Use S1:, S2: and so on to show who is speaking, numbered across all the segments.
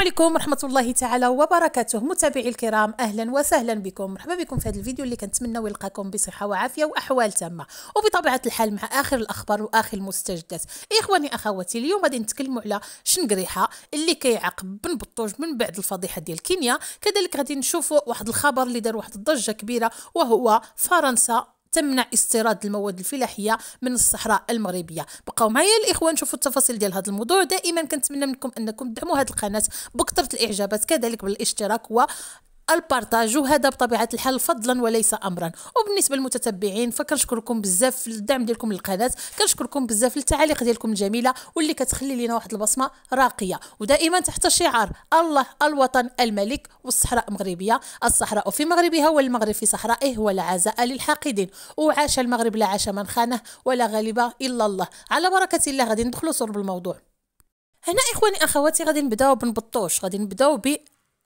S1: عليكم ورحمة الله تعالى وبركاته متابعي الكرام أهلا وسهلا بكم مرحبا بكم في هذا الفيديو اللي كنتمنى يلقاكم بصحة وعافية وأحوال تامة وبطبيعة الحال مع آخر الأخبار وآخر المستجدات إخواني أخواتي اليوم غادي نتكلموا على شنقريحة اللي كيعاقب بن بطوج من بعد الفضيحة ديال كينيا كذلك غادي نشوفوا واحد الخبر اللي دار واحد الضجة كبيرة وهو فرنسا تمنع استيراد المواد الفلاحيه من الصحراء المغربيه بقاو معايا الاخوان شوفوا التفاصيل ديال هذا الموضوع دائما كنتمنى منكم انكم تدعموا هذه القناه بكثره الاعجابات كذلك بالاشتراك و البارتاج وهذا بطبيعه الحال فضلا وليس امرا وبالنسبه للمتتبعين فكنشكركم بزاف الدعم ديالكم للقناه كنشكركم بزاف التعاليق ديالكم الجميله واللي كتخلي لينا واحد البصمه راقيه ودائما تحت شعار الله الوطن الملك والصحراء مغربيه الصحراء في مغربها والمغرب في صحرائه ولا عزاء للحاقدين وعاش المغرب لا عاش من خانه ولا غالب الا الله على بركه الله غادي ندخلوا صور بالموضوع هنا اخواني اخواتي غادي نبداو بنبطوش غادي نبداو ب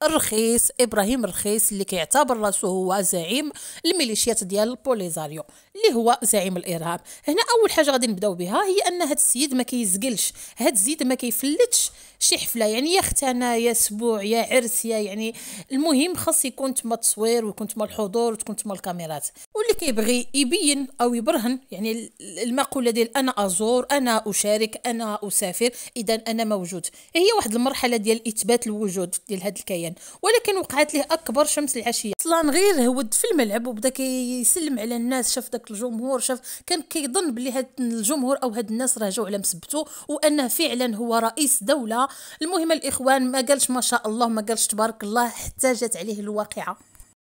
S1: الرخيص ابراهيم الرخيص اللي كيعتبر راسو هو زعيم الميليشيات ديال البوليزاريو اللي هو زعيم الارهاب هنا اول حاجه غادي نبداو بها هي ان هاد السيد ما كيزقلش هاد السيد ما كيفلتش شي حفله يعني يا ختانا يا سبوع يا عرس يا يعني المهم خاص يكون تما التصوير ويكون تما الحضور وتكون تما الكاميرات واللي كيبغي يبين او يبرهن يعني المقوله ديال انا ازور انا اشارك انا اسافر اذا انا موجود هي واحد المرحله ديال اثبات الوجود ديال هذا الكيان ولكن وقعت ليه اكبر شمس العشيه اصلا غير هود في الملعب وبدا كيسلم على الناس شاف داك الجمهور شاف كان كيظن بلي هاد الجمهور او هاد الناس راه جاو على مسبتو وانه فعلا هو رئيس دوله المهم الاخوان ما قالش ما شاء الله ما قالش تبارك الله حتى جات عليه الواقعه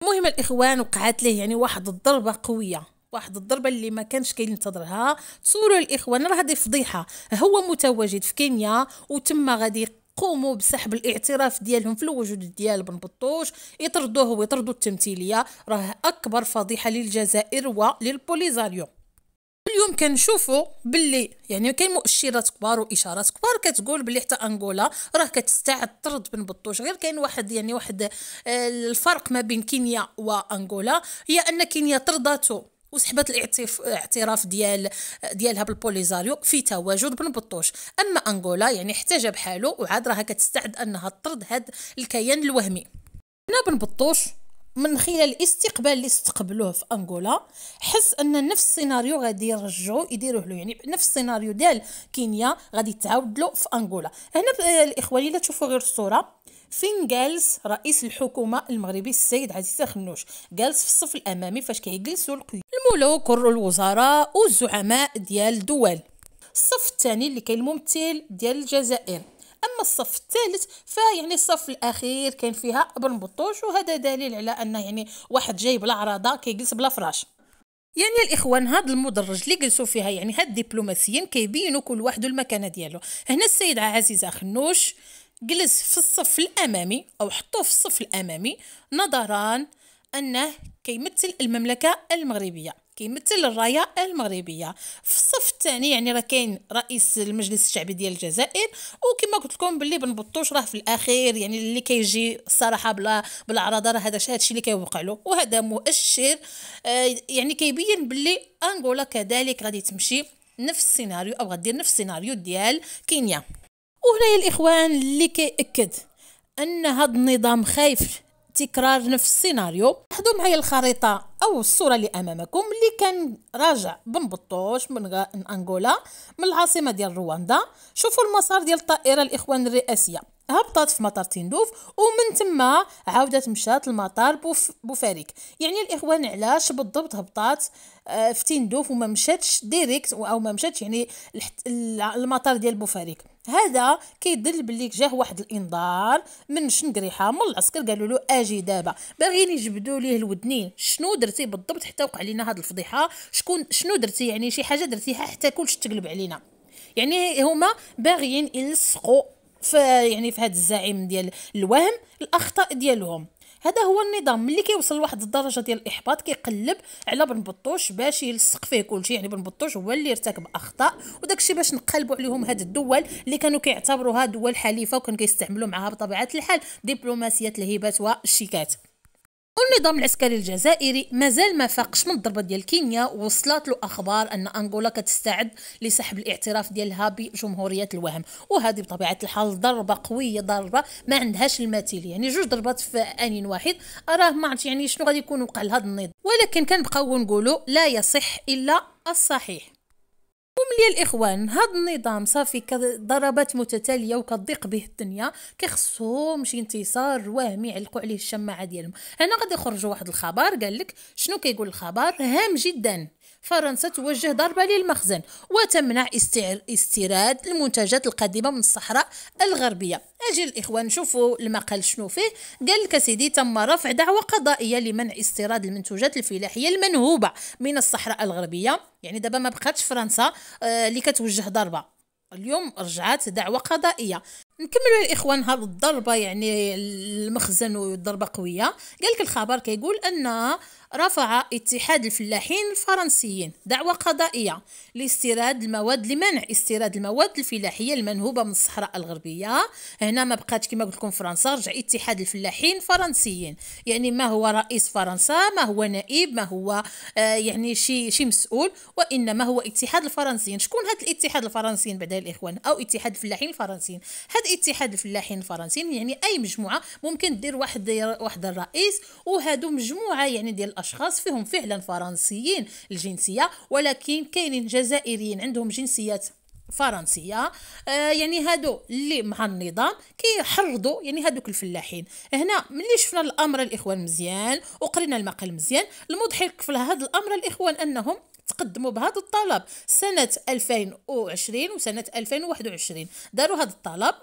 S1: المهم الاخوان وقعت له يعني واحد الضربه قويه واحد الضربه اللي ما كانش كينتظرها تصوروا الاخوان راه هذه فضيحه هو متواجد في كينيا وتما غادي قوموا بسحب الاعتراف ديالهم في الوجود ديال بن بطوش يطردوه ويطردوا التمثيليه راه اكبر فضيحه للجزائر وللبوليزاريو اليوم كنشوفوا باللي يعني كاين مؤشرات كبار واشارات كبار كتقول باللي حتى انغولا راه كتستعد ترد بن بطوش غير كاين واحد يعني واحد آه، الفرق ما بين كينيا وانغولا هي ان كينيا ترضاتو وسحبت الاعتراف ديال ديالها بالبوليزاريو في تواجد بن بطوش اما انغولا يعني احتجب حاله وعاد راها كتستعد انها تطرد هاد الكيان الوهمي هنا بن بطوش من خلال الاستقبال اللي استقبلوه في انغولا حس ان نفس السيناريو غادي يرجعوا يديروه له يعني نفس السيناريو ديال كينيا غادي تعاود له في انغولا هنا آه، الاخوان الا تشوفوا غير الصوره فين جالس رئيس الحكومه المغربي السيد عزيز خنوش جالس في الصف الامامي فاش كيجلسوا الملوك والوزراء والزعماء ديال الدول الصف الثاني اللي كاين الممثل ديال الجزائر اما الصف الثالث فيعني الصف الاخير كان فيها ابن بطوش وهذا دليل على ان يعني واحد جاي بلا عراضه كيجلس بلا فراش يعني الاخوان هذا المدرج اللي جلسوا فيها يعني هاد الدبلوماسيين كيبينوا كل واحد المكانه ديالو هنا السيد عزيز خنوش جلس في الصف الامامي او حطوه في الصف الامامي نظرا انه كيمثل المملكه المغربيه كيمثل الرايه المغربيه في الصف الثاني يعني راه كاين رئيس المجلس الشعبي ديال الجزائر وكما قلت لكم باللي بن بطوش راه في الاخير يعني اللي كيجي الصراحه بلا بالعرضه راه هذا الشيء اللي كيوقع له وهذا مؤشر آه، يعني كيبين باللي انغولا كذلك غادي تمشي نفس السيناريو او غادير نفس السيناريو ديال كينيا وهنايا الاخوان اللي كيأكد ان هذا النظام خايف تكرار نفس السيناريو لاحظوا معايا الخريطه او الصوره اللي امامكم اللي كان راجع بن بطوش من, انغولا من العاصمه ديال رواندا شوفوا المسار ديال الطائره الاخوان الرئاسيه هبطت في مطار تندوف ومن تما عاودت مشات لمطار بوف بوفاريك يعني الاخوان علاش بالضبط هبطات آه، في تندوف وما مشاتش ديريكت او ما مشاتش يعني المطار ديال بوفاريك هذا كيدل باللي جاه واحد الانذار من شنقريحه من العسكر قالوا له اجي دابا باغيين يجبدوا ليه الودنين شنو درتي بالضبط حتى وقع لينا هاد الفضيحه شكون شنو درتي يعني شي حاجه درتيها حتى كلش تقلب علينا يعني هما باغيين يلصقوا في يعني في هاد الزعيم ديال الوهم الاخطاء ديالهم هذا هو النظام ملي كيوصل لواحد الدرجه ديال الاحباط كيقلب على بن بطوش باش يلصق فيه كلشي يعني بن بطوش هو اللي ارتكب اخطاء وداكشي باش نقلبوا عليهم هاد الدول اللي كانوا كيعتبروها دول حليفه وكان كيستعملوا معها بطبيعه الحال دبلوماسيه الهيبات والشيكات والنظام العسكري الجزائري مازال ما فاقش من الضربه ديال كينيا وصلت له اخبار ان انغولا كتستعد لسحب الاعتراف ديالها بجمهوريه الوهم وهذه بطبيعه الحال ضربه قويه ضربه ما عندهاش المثيل يعني جوج ضربات في ان واحد راه ما عرفت يعني شنو غادي يكون وقع لهذا النظام ولكن كنبقاو نقولوا لا يصح الا الصحيح هم ليا الاخوان هاد النظام صافي كضربات متتاليه وكضيق به الدنيا كيخصهم شي انتصار وهمي يعلقوا عليه الشماعه ديالهم هنا غادي يخرجوا واحد الخبر قال لك شنو كيقول الخبر هام جدا فرنسا توجه ضربة للمخزن وتمنع استيراد المنتجات القادمة من الصحراء الغربية أجل الإخوان نشوفوا المقال شنو فيه قال لك سيدي تم رفع دعوة قضائية لمنع استيراد المنتوجات الفلاحية المنهوبة من الصحراء الغربية يعني دابا ما بقاتش فرنسا آه، اللي كتوجه ضربة اليوم رجعت دعوة قضائية نكملوا الاخوان هذا الضربه يعني المخزن والضربه قويه قال لك الخبر كيقول ان رفع اتحاد الفلاحين الفرنسيين دعوه قضائيه لاستيراد المواد لمنع استيراد المواد الفلاحيه المنهوبه من الصحراء الغربيه هنا ما بقاتش كما قلت لكم فرنسا رجع اتحاد الفلاحين الفرنسيين يعني ما هو رئيس فرنسا ما هو نائب ما هو آه يعني شي شي مسؤول وانما هو اتحاد الفرنسيين شكون هاد الاتحاد الفرنسيين بعدا الاخوان او اتحاد الفلاحين الفرنسيين هاد الاتحاد الفلاحين الفرنسيين يعني اي مجموعه ممكن دير واحد واحد الرئيس وهادو مجموعه يعني ديال الاشخاص فيهم فعلا فرنسيين الجنسيه ولكن كاينين جزائريين عندهم جنسيات فرنسيه آه يعني هادو اللي مع النظام كيحرضوا يعني هادوك الفلاحين هنا ملي شفنا الامر الاخوان مزيان وقرينا المقال مزيان المضحك في هذا الامر الاخوان انهم تقدموا بهذا الطلب سنه 2020 وسنه 2021 داروا هذا الطلب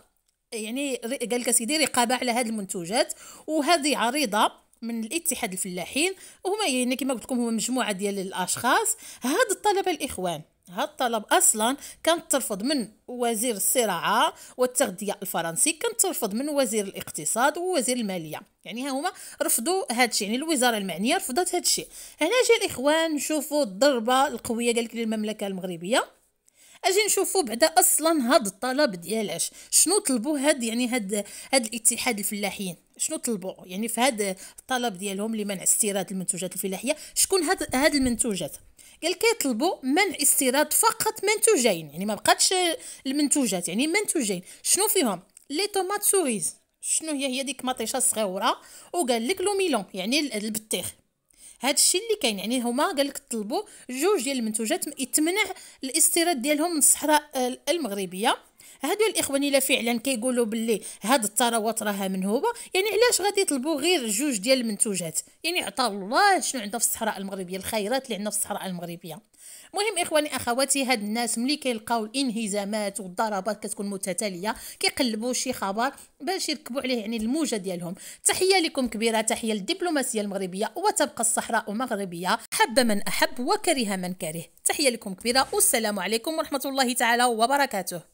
S1: يعني قال لك سيدي رقابه على هذه المنتوجات وهذه عريضه من الاتحاد الفلاحين وهما يعني كما قلت لكم هما مجموعه ديال الاشخاص هاد الطلب الاخوان هاد الطلب اصلا كان ترفض من وزير الصراعه والتغذيه الفرنسي كان ترفض من وزير الاقتصاد ووزير الماليه يعني ها هما رفضوا هذا الشيء يعني الوزاره المعنيه رفضت هذا الشيء هنا جا الاخوان شوفوا الضربه القويه قالك للمملكه المغربيه اجي نشوفوا بعدا اصلا هاد الطلب ديالاش شنو طلبوا هاد يعني هاد هاد الاتحاد الفلاحيين شنو طلبوا يعني في هاد الطلب ديالهم لمنع استيراد المنتوجات الفلاحيه شكون هاد هاد المنتوجات قال كيطلبوا منع استيراد فقط منتوجين يعني ما بقاتش المنتوجات يعني منتوجين شنو فيهم لي طوماط سوريز شنو هي هي ديك مطيشه صغيره وقال لك لو ميلون يعني البطيخ هذا الشيء اللي كاين يعني هما قال لك طلبوا جوج ديال المنتوجات يتمنع الاستيراد ديالهم من الصحراء آه، المغربيه هادو الاخوان الا فعلا كيقولوا باللي هاد الثروات راها منهوبه يعني علاش غادي يطلبوا غير جوج ديال المنتوجات يعني عطا الله شنو عندنا في الصحراء المغربيه الخيرات اللي عندنا في الصحراء المغربيه مهم اخواني اخواتي هاد الناس ملي كيلقاو الانهزامات والضربات كتكون متتاليه كيقلبوا شي خبر باش يركبوا عليه يعني الموجه ديالهم تحيه لكم كبيره تحيه للدبلوماسيه المغربيه وتبقى الصحراء مغربيه حب من احب وكره من كره تحيه لكم كبيره والسلام عليكم ورحمه الله تعالى وبركاته